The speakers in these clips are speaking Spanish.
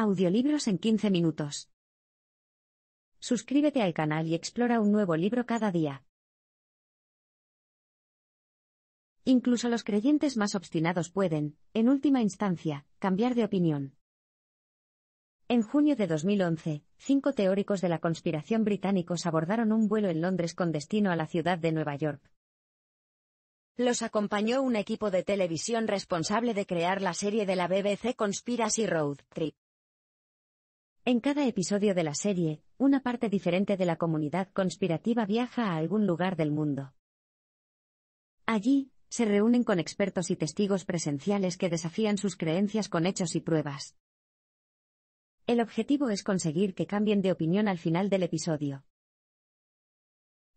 Audiolibros en 15 minutos. Suscríbete al canal y explora un nuevo libro cada día. Incluso los creyentes más obstinados pueden, en última instancia, cambiar de opinión. En junio de 2011, cinco teóricos de la conspiración británicos abordaron un vuelo en Londres con destino a la ciudad de Nueva York. Los acompañó un equipo de televisión responsable de crear la serie de la BBC Conspiracy Road Trip. En cada episodio de la serie, una parte diferente de la comunidad conspirativa viaja a algún lugar del mundo. Allí, se reúnen con expertos y testigos presenciales que desafían sus creencias con hechos y pruebas. El objetivo es conseguir que cambien de opinión al final del episodio.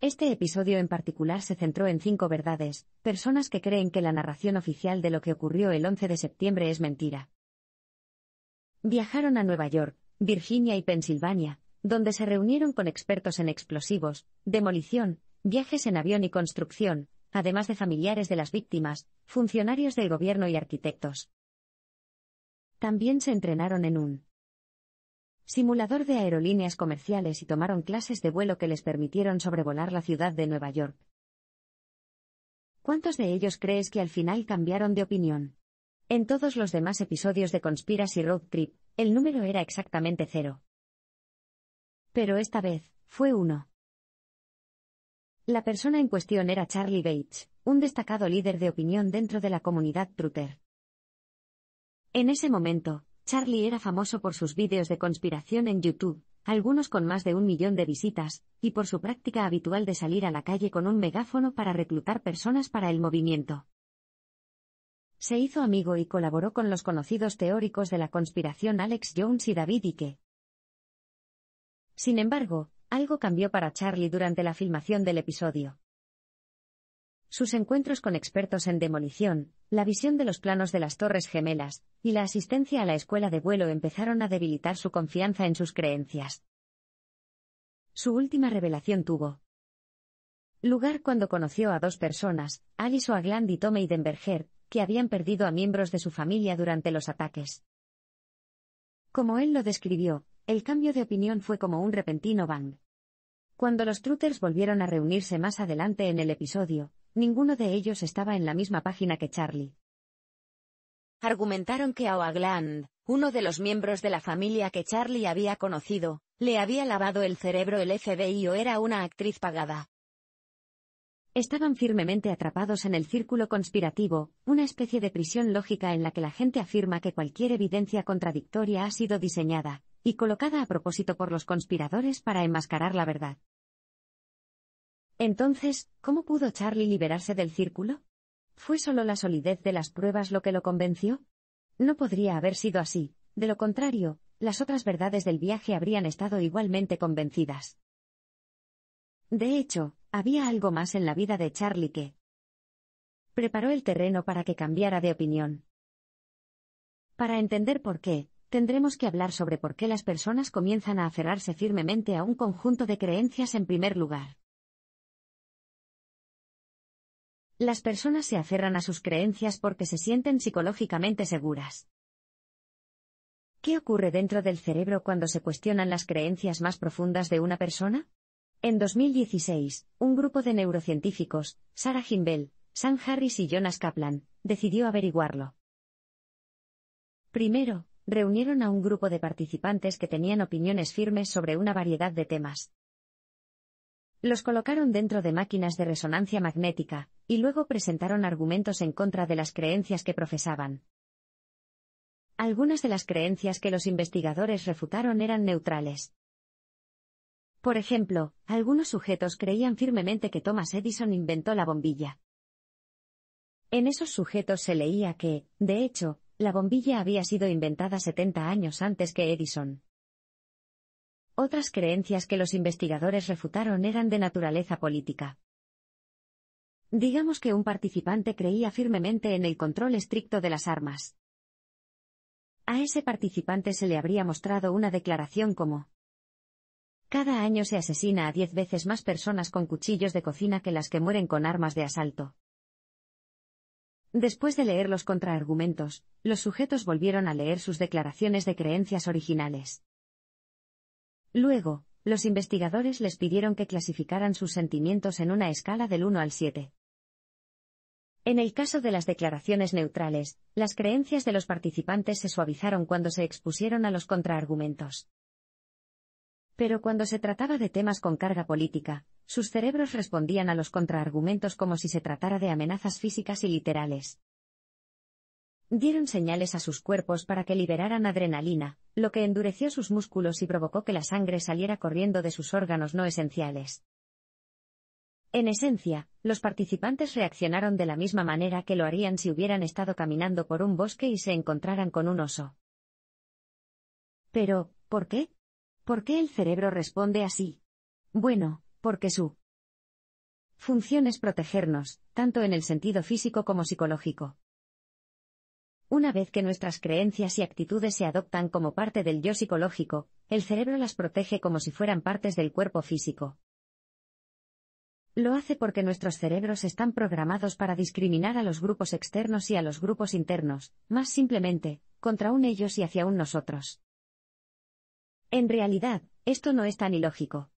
Este episodio en particular se centró en cinco verdades, personas que creen que la narración oficial de lo que ocurrió el 11 de septiembre es mentira. Viajaron a Nueva York, Virginia y Pensilvania, donde se reunieron con expertos en explosivos, demolición, viajes en avión y construcción, además de familiares de las víctimas, funcionarios del gobierno y arquitectos. También se entrenaron en un simulador de aerolíneas comerciales y tomaron clases de vuelo que les permitieron sobrevolar la ciudad de Nueva York. ¿Cuántos de ellos crees que al final cambiaron de opinión? En todos los demás episodios de Conspiracy Road Trip, el número era exactamente cero. Pero esta vez, fue uno. La persona en cuestión era Charlie Bates, un destacado líder de opinión dentro de la comunidad Truther. En ese momento, Charlie era famoso por sus vídeos de conspiración en YouTube, algunos con más de un millón de visitas, y por su práctica habitual de salir a la calle con un megáfono para reclutar personas para el movimiento. Se hizo amigo y colaboró con los conocidos teóricos de la conspiración Alex Jones y David Icke. Sin embargo, algo cambió para Charlie durante la filmación del episodio. Sus encuentros con expertos en demolición, la visión de los planos de las Torres Gemelas, y la asistencia a la escuela de vuelo empezaron a debilitar su confianza en sus creencias. Su última revelación tuvo lugar cuando conoció a dos personas, Alice O'Agland y Tommy Denberger, que habían perdido a miembros de su familia durante los ataques. Como él lo describió, el cambio de opinión fue como un repentino bang. Cuando los Trutters volvieron a reunirse más adelante en el episodio, ninguno de ellos estaba en la misma página que Charlie. Argumentaron que Oagland, uno de los miembros de la familia que Charlie había conocido, le había lavado el cerebro el FBI o era una actriz pagada estaban firmemente atrapados en el círculo conspirativo, una especie de prisión lógica en la que la gente afirma que cualquier evidencia contradictoria ha sido diseñada y colocada a propósito por los conspiradores para enmascarar la verdad. Entonces, ¿cómo pudo Charlie liberarse del círculo? ¿Fue solo la solidez de las pruebas lo que lo convenció? No podría haber sido así, de lo contrario, las otras verdades del viaje habrían estado igualmente convencidas. De hecho, había algo más en la vida de Charlie que preparó el terreno para que cambiara de opinión. Para entender por qué, tendremos que hablar sobre por qué las personas comienzan a aferrarse firmemente a un conjunto de creencias en primer lugar. Las personas se aferran a sus creencias porque se sienten psicológicamente seguras. ¿Qué ocurre dentro del cerebro cuando se cuestionan las creencias más profundas de una persona? En 2016, un grupo de neurocientíficos, Sarah Himbell, Sam Harris y Jonas Kaplan, decidió averiguarlo. Primero, reunieron a un grupo de participantes que tenían opiniones firmes sobre una variedad de temas. Los colocaron dentro de máquinas de resonancia magnética, y luego presentaron argumentos en contra de las creencias que profesaban. Algunas de las creencias que los investigadores refutaron eran neutrales. Por ejemplo, algunos sujetos creían firmemente que Thomas Edison inventó la bombilla. En esos sujetos se leía que, de hecho, la bombilla había sido inventada 70 años antes que Edison. Otras creencias que los investigadores refutaron eran de naturaleza política. Digamos que un participante creía firmemente en el control estricto de las armas. A ese participante se le habría mostrado una declaración como cada año se asesina a diez veces más personas con cuchillos de cocina que las que mueren con armas de asalto. Después de leer los contraargumentos, los sujetos volvieron a leer sus declaraciones de creencias originales. Luego, los investigadores les pidieron que clasificaran sus sentimientos en una escala del 1 al 7. En el caso de las declaraciones neutrales, las creencias de los participantes se suavizaron cuando se expusieron a los contraargumentos. Pero cuando se trataba de temas con carga política, sus cerebros respondían a los contraargumentos como si se tratara de amenazas físicas y literales. Dieron señales a sus cuerpos para que liberaran adrenalina, lo que endureció sus músculos y provocó que la sangre saliera corriendo de sus órganos no esenciales. En esencia, los participantes reaccionaron de la misma manera que lo harían si hubieran estado caminando por un bosque y se encontraran con un oso. Pero, ¿por qué? ¿Por qué el cerebro responde así? Bueno, porque su función es protegernos, tanto en el sentido físico como psicológico. Una vez que nuestras creencias y actitudes se adoptan como parte del yo psicológico, el cerebro las protege como si fueran partes del cuerpo físico. Lo hace porque nuestros cerebros están programados para discriminar a los grupos externos y a los grupos internos, más simplemente, contra un ellos y hacia un nosotros. En realidad, esto no es tan ilógico.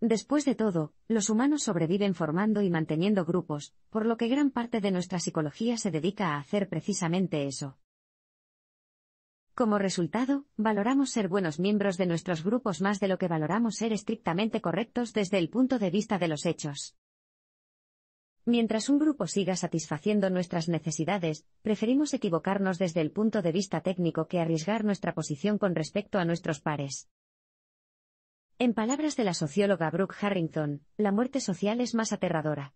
Después de todo, los humanos sobreviven formando y manteniendo grupos, por lo que gran parte de nuestra psicología se dedica a hacer precisamente eso. Como resultado, valoramos ser buenos miembros de nuestros grupos más de lo que valoramos ser estrictamente correctos desde el punto de vista de los hechos. Mientras un grupo siga satisfaciendo nuestras necesidades, preferimos equivocarnos desde el punto de vista técnico que arriesgar nuestra posición con respecto a nuestros pares. En palabras de la socióloga Brooke Harrington, la muerte social es más aterradora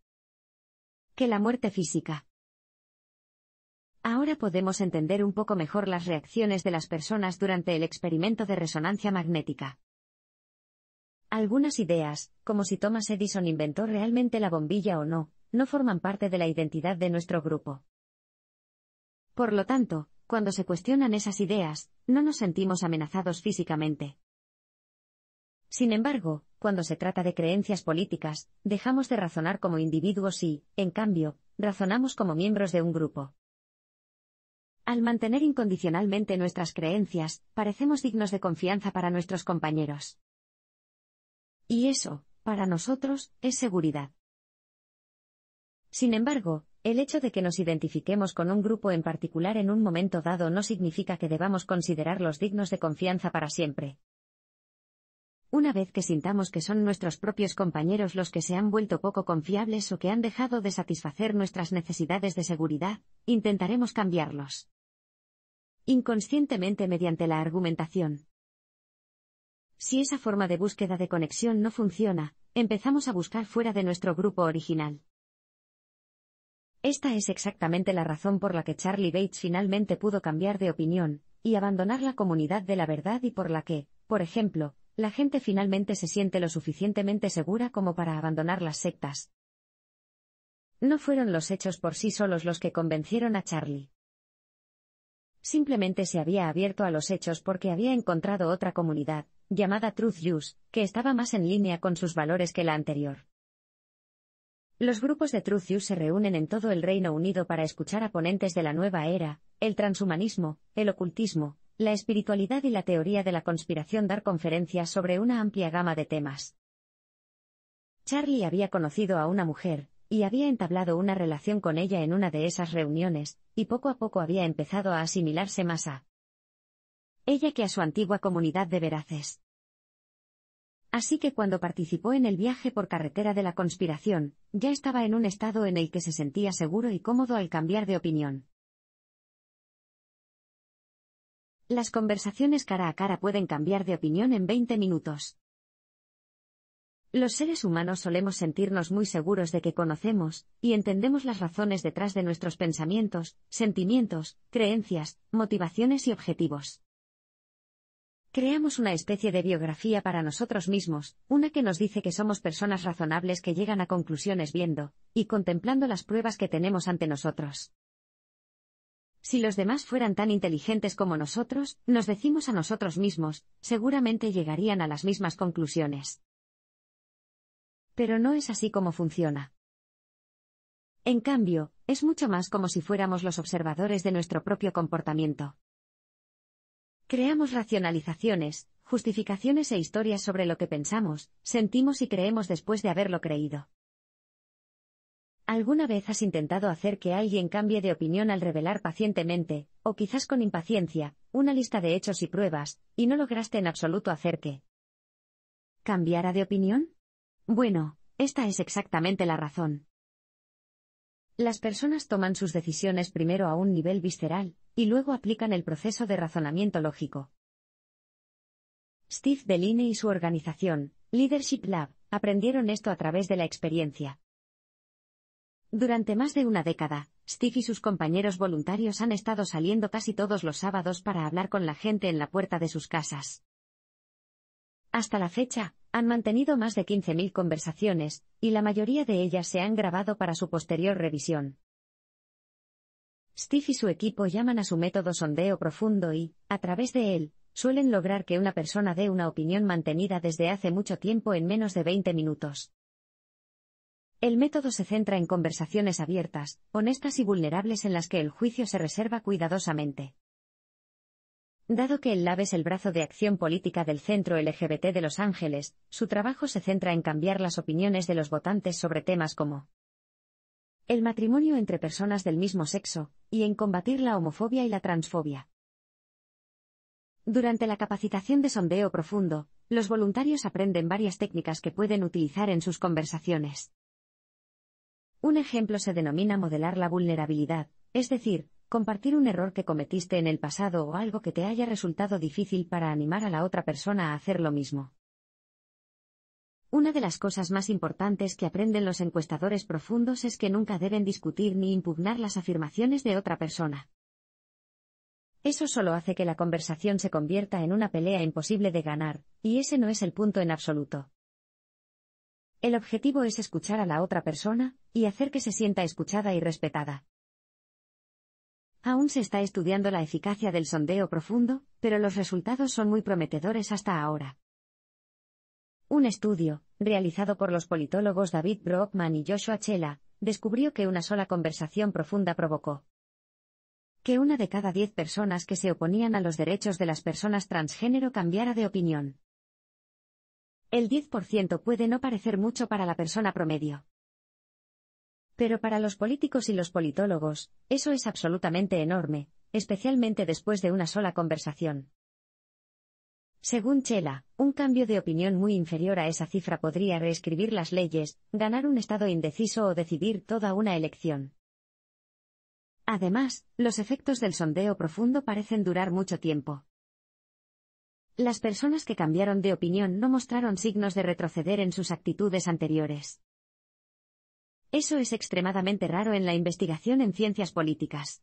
que la muerte física. Ahora podemos entender un poco mejor las reacciones de las personas durante el experimento de resonancia magnética. Algunas ideas, como si Thomas Edison inventó realmente la bombilla o no, no forman parte de la identidad de nuestro grupo. Por lo tanto, cuando se cuestionan esas ideas, no nos sentimos amenazados físicamente. Sin embargo, cuando se trata de creencias políticas, dejamos de razonar como individuos y, en cambio, razonamos como miembros de un grupo. Al mantener incondicionalmente nuestras creencias, parecemos dignos de confianza para nuestros compañeros. Y eso, para nosotros, es seguridad. Sin embargo, el hecho de que nos identifiquemos con un grupo en particular en un momento dado no significa que debamos considerarlos dignos de confianza para siempre. Una vez que sintamos que son nuestros propios compañeros los que se han vuelto poco confiables o que han dejado de satisfacer nuestras necesidades de seguridad, intentaremos cambiarlos. Inconscientemente mediante la argumentación. Si esa forma de búsqueda de conexión no funciona, empezamos a buscar fuera de nuestro grupo original. Esta es exactamente la razón por la que Charlie Bates finalmente pudo cambiar de opinión, y abandonar la comunidad de la verdad y por la que, por ejemplo, la gente finalmente se siente lo suficientemente segura como para abandonar las sectas. No fueron los hechos por sí solos los que convencieron a Charlie. Simplemente se había abierto a los hechos porque había encontrado otra comunidad, llamada Truth Use, que estaba más en línea con sus valores que la anterior. Los grupos de Trucius se reúnen en todo el Reino Unido para escuchar a ponentes de la nueva era, el transhumanismo, el ocultismo, la espiritualidad y la teoría de la conspiración dar conferencias sobre una amplia gama de temas. Charlie había conocido a una mujer, y había entablado una relación con ella en una de esas reuniones, y poco a poco había empezado a asimilarse más a ella que a su antigua comunidad de veraces. Así que cuando participó en el viaje por carretera de la conspiración, ya estaba en un estado en el que se sentía seguro y cómodo al cambiar de opinión. Las conversaciones cara a cara pueden cambiar de opinión en 20 minutos. Los seres humanos solemos sentirnos muy seguros de que conocemos y entendemos las razones detrás de nuestros pensamientos, sentimientos, creencias, motivaciones y objetivos. Creamos una especie de biografía para nosotros mismos, una que nos dice que somos personas razonables que llegan a conclusiones viendo y contemplando las pruebas que tenemos ante nosotros. Si los demás fueran tan inteligentes como nosotros, nos decimos a nosotros mismos, seguramente llegarían a las mismas conclusiones. Pero no es así como funciona. En cambio, es mucho más como si fuéramos los observadores de nuestro propio comportamiento. Creamos racionalizaciones, justificaciones e historias sobre lo que pensamos, sentimos y creemos después de haberlo creído. ¿Alguna vez has intentado hacer que alguien cambie de opinión al revelar pacientemente, o quizás con impaciencia, una lista de hechos y pruebas, y no lograste en absoluto hacer que cambiara de opinión? Bueno, esta es exactamente la razón. Las personas toman sus decisiones primero a un nivel visceral, y luego aplican el proceso de razonamiento lógico. Steve Belline y su organización, Leadership Lab, aprendieron esto a través de la experiencia. Durante más de una década, Steve y sus compañeros voluntarios han estado saliendo casi todos los sábados para hablar con la gente en la puerta de sus casas. Hasta la fecha, han mantenido más de 15.000 conversaciones, y la mayoría de ellas se han grabado para su posterior revisión. Steve y su equipo llaman a su método sondeo profundo y, a través de él, suelen lograr que una persona dé una opinión mantenida desde hace mucho tiempo en menos de 20 minutos. El método se centra en conversaciones abiertas, honestas y vulnerables en las que el juicio se reserva cuidadosamente. Dado que el LAB es el brazo de acción política del Centro LGBT de Los Ángeles, su trabajo se centra en cambiar las opiniones de los votantes sobre temas como el matrimonio entre personas del mismo sexo, y en combatir la homofobia y la transfobia. Durante la capacitación de sondeo profundo, los voluntarios aprenden varias técnicas que pueden utilizar en sus conversaciones. Un ejemplo se denomina modelar la vulnerabilidad, es decir, compartir un error que cometiste en el pasado o algo que te haya resultado difícil para animar a la otra persona a hacer lo mismo. Una de las cosas más importantes que aprenden los encuestadores profundos es que nunca deben discutir ni impugnar las afirmaciones de otra persona. Eso solo hace que la conversación se convierta en una pelea imposible de ganar, y ese no es el punto en absoluto. El objetivo es escuchar a la otra persona, y hacer que se sienta escuchada y respetada. Aún se está estudiando la eficacia del sondeo profundo, pero los resultados son muy prometedores hasta ahora. Un estudio, realizado por los politólogos David Brockman y Joshua Chela, descubrió que una sola conversación profunda provocó que una de cada diez personas que se oponían a los derechos de las personas transgénero cambiara de opinión. El 10% puede no parecer mucho para la persona promedio. Pero para los políticos y los politólogos, eso es absolutamente enorme, especialmente después de una sola conversación. Según Chela, un cambio de opinión muy inferior a esa cifra podría reescribir las leyes, ganar un Estado indeciso o decidir toda una elección. Además, los efectos del sondeo profundo parecen durar mucho tiempo. Las personas que cambiaron de opinión no mostraron signos de retroceder en sus actitudes anteriores. Eso es extremadamente raro en la investigación en ciencias políticas.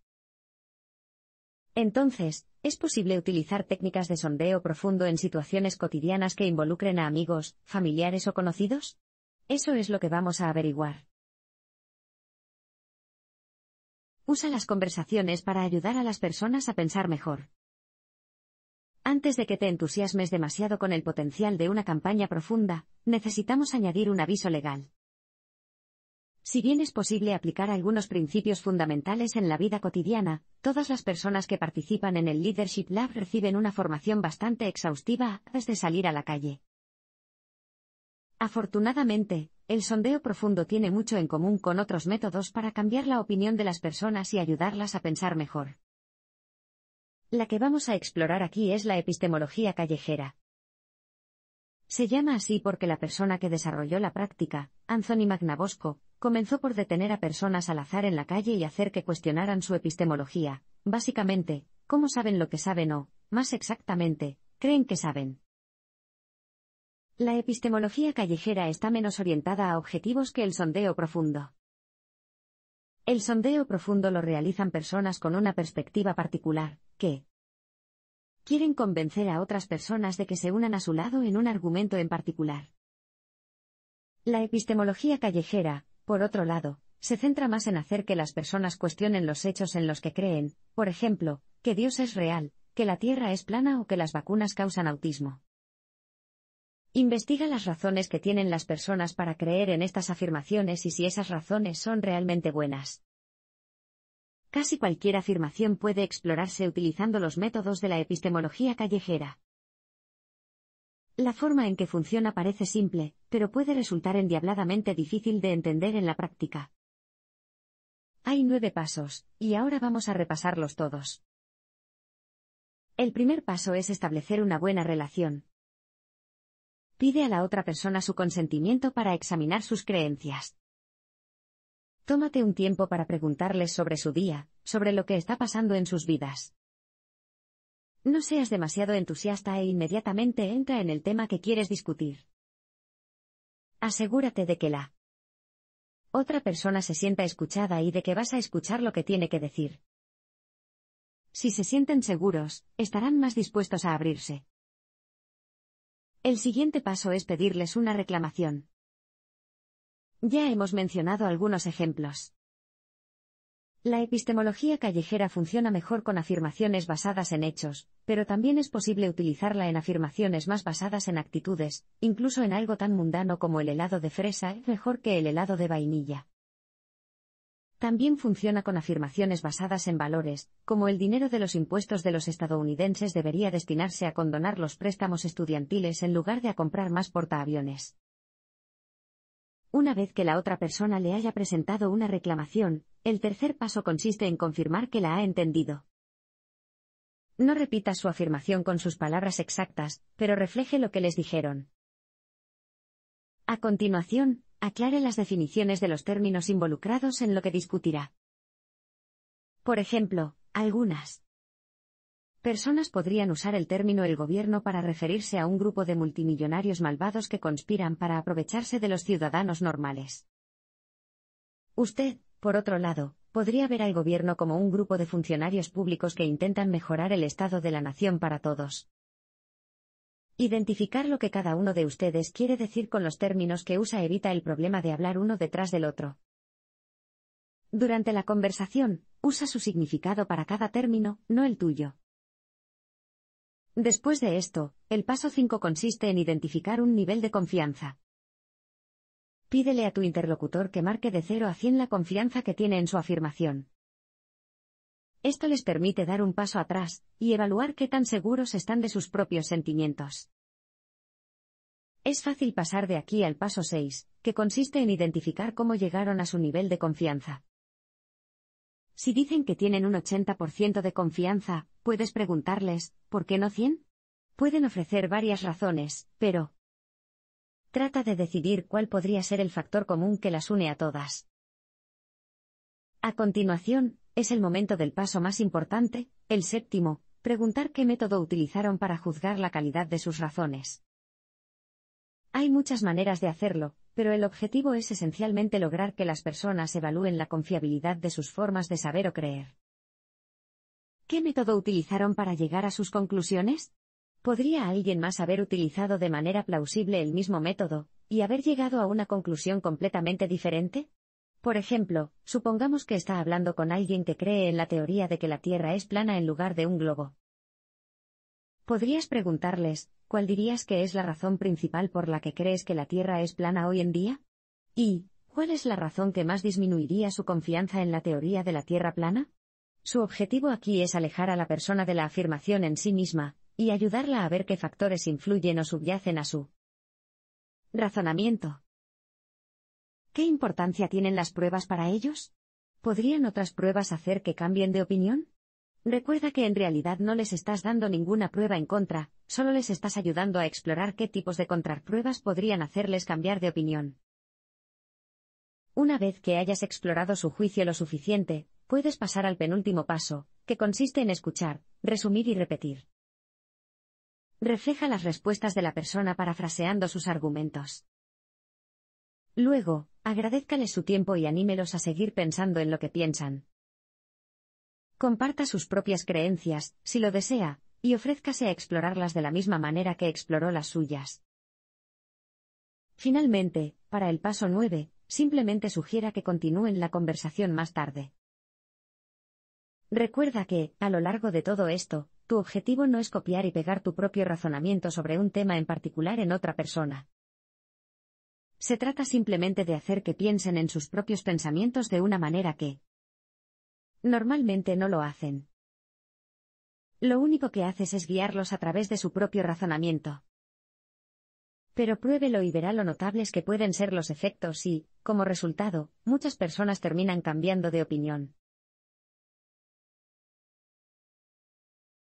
Entonces, es posible utilizar técnicas de sondeo profundo en situaciones cotidianas que involucren a amigos, familiares o conocidos? Eso es lo que vamos a averiguar. Usa las conversaciones para ayudar a las personas a pensar mejor. Antes de que te entusiasmes demasiado con el potencial de una campaña profunda, necesitamos añadir un aviso legal. Si bien es posible aplicar algunos principios fundamentales en la vida cotidiana, todas las personas que participan en el Leadership Lab reciben una formación bastante exhaustiva antes de salir a la calle. Afortunadamente, el sondeo profundo tiene mucho en común con otros métodos para cambiar la opinión de las personas y ayudarlas a pensar mejor. La que vamos a explorar aquí es la epistemología callejera. Se llama así porque la persona que desarrolló la práctica, Anthony Magnabosco, comenzó por detener a personas al azar en la calle y hacer que cuestionaran su epistemología, básicamente, cómo saben lo que saben o, más exactamente, creen que saben. La epistemología callejera está menos orientada a objetivos que el sondeo profundo. El sondeo profundo lo realizan personas con una perspectiva particular, que quieren convencer a otras personas de que se unan a su lado en un argumento en particular. La epistemología callejera, por otro lado, se centra más en hacer que las personas cuestionen los hechos en los que creen, por ejemplo, que Dios es real, que la Tierra es plana o que las vacunas causan autismo. Investiga las razones que tienen las personas para creer en estas afirmaciones y si esas razones son realmente buenas. Casi cualquier afirmación puede explorarse utilizando los métodos de la epistemología callejera. La forma en que funciona parece simple, pero puede resultar endiabladamente difícil de entender en la práctica. Hay nueve pasos, y ahora vamos a repasarlos todos. El primer paso es establecer una buena relación. Pide a la otra persona su consentimiento para examinar sus creencias. Tómate un tiempo para preguntarles sobre su día, sobre lo que está pasando en sus vidas. No seas demasiado entusiasta e inmediatamente entra en el tema que quieres discutir. Asegúrate de que la otra persona se sienta escuchada y de que vas a escuchar lo que tiene que decir. Si se sienten seguros, estarán más dispuestos a abrirse. El siguiente paso es pedirles una reclamación. Ya hemos mencionado algunos ejemplos. La epistemología callejera funciona mejor con afirmaciones basadas en hechos, pero también es posible utilizarla en afirmaciones más basadas en actitudes, incluso en algo tan mundano como el helado de fresa es mejor que el helado de vainilla. También funciona con afirmaciones basadas en valores, como el dinero de los impuestos de los estadounidenses debería destinarse a condonar los préstamos estudiantiles en lugar de a comprar más portaaviones. Una vez que la otra persona le haya presentado una reclamación, el tercer paso consiste en confirmar que la ha entendido. No repita su afirmación con sus palabras exactas, pero refleje lo que les dijeron. A continuación, aclare las definiciones de los términos involucrados en lo que discutirá. Por ejemplo, algunas. Personas podrían usar el término el gobierno para referirse a un grupo de multimillonarios malvados que conspiran para aprovecharse de los ciudadanos normales. Usted, por otro lado, podría ver al gobierno como un grupo de funcionarios públicos que intentan mejorar el estado de la nación para todos. Identificar lo que cada uno de ustedes quiere decir con los términos que usa evita el problema de hablar uno detrás del otro. Durante la conversación, usa su significado para cada término, no el tuyo. Después de esto, el paso 5 consiste en identificar un nivel de confianza. Pídele a tu interlocutor que marque de 0 a 100 la confianza que tiene en su afirmación. Esto les permite dar un paso atrás y evaluar qué tan seguros están de sus propios sentimientos. Es fácil pasar de aquí al paso 6, que consiste en identificar cómo llegaron a su nivel de confianza. Si dicen que tienen un 80% de confianza, Puedes preguntarles, ¿por qué no 100? Pueden ofrecer varias razones, pero... Trata de decidir cuál podría ser el factor común que las une a todas. A continuación, es el momento del paso más importante, el séptimo, preguntar qué método utilizaron para juzgar la calidad de sus razones. Hay muchas maneras de hacerlo, pero el objetivo es esencialmente lograr que las personas evalúen la confiabilidad de sus formas de saber o creer. ¿Qué método utilizaron para llegar a sus conclusiones? ¿Podría alguien más haber utilizado de manera plausible el mismo método, y haber llegado a una conclusión completamente diferente? Por ejemplo, supongamos que está hablando con alguien que cree en la teoría de que la Tierra es plana en lugar de un globo. Podrías preguntarles, ¿cuál dirías que es la razón principal por la que crees que la Tierra es plana hoy en día? ¿Y cuál es la razón que más disminuiría su confianza en la teoría de la Tierra plana? Su objetivo aquí es alejar a la persona de la afirmación en sí misma, y ayudarla a ver qué factores influyen o subyacen a su razonamiento. ¿Qué importancia tienen las pruebas para ellos? ¿Podrían otras pruebas hacer que cambien de opinión? Recuerda que en realidad no les estás dando ninguna prueba en contra, solo les estás ayudando a explorar qué tipos de contrapruebas podrían hacerles cambiar de opinión. Una vez que hayas explorado su juicio lo suficiente, puedes pasar al penúltimo paso, que consiste en escuchar, resumir y repetir. Refleja las respuestas de la persona parafraseando sus argumentos. Luego, agradezcales su tiempo y anímelos a seguir pensando en lo que piensan. Comparta sus propias creencias, si lo desea, y ofrézcase a explorarlas de la misma manera que exploró las suyas. Finalmente, para el paso 9, simplemente sugiera que continúen la conversación más tarde. Recuerda que, a lo largo de todo esto, tu objetivo no es copiar y pegar tu propio razonamiento sobre un tema en particular en otra persona. Se trata simplemente de hacer que piensen en sus propios pensamientos de una manera que normalmente no lo hacen. Lo único que haces es guiarlos a través de su propio razonamiento. Pero pruébelo y verá lo notables que pueden ser los efectos y, como resultado, muchas personas terminan cambiando de opinión.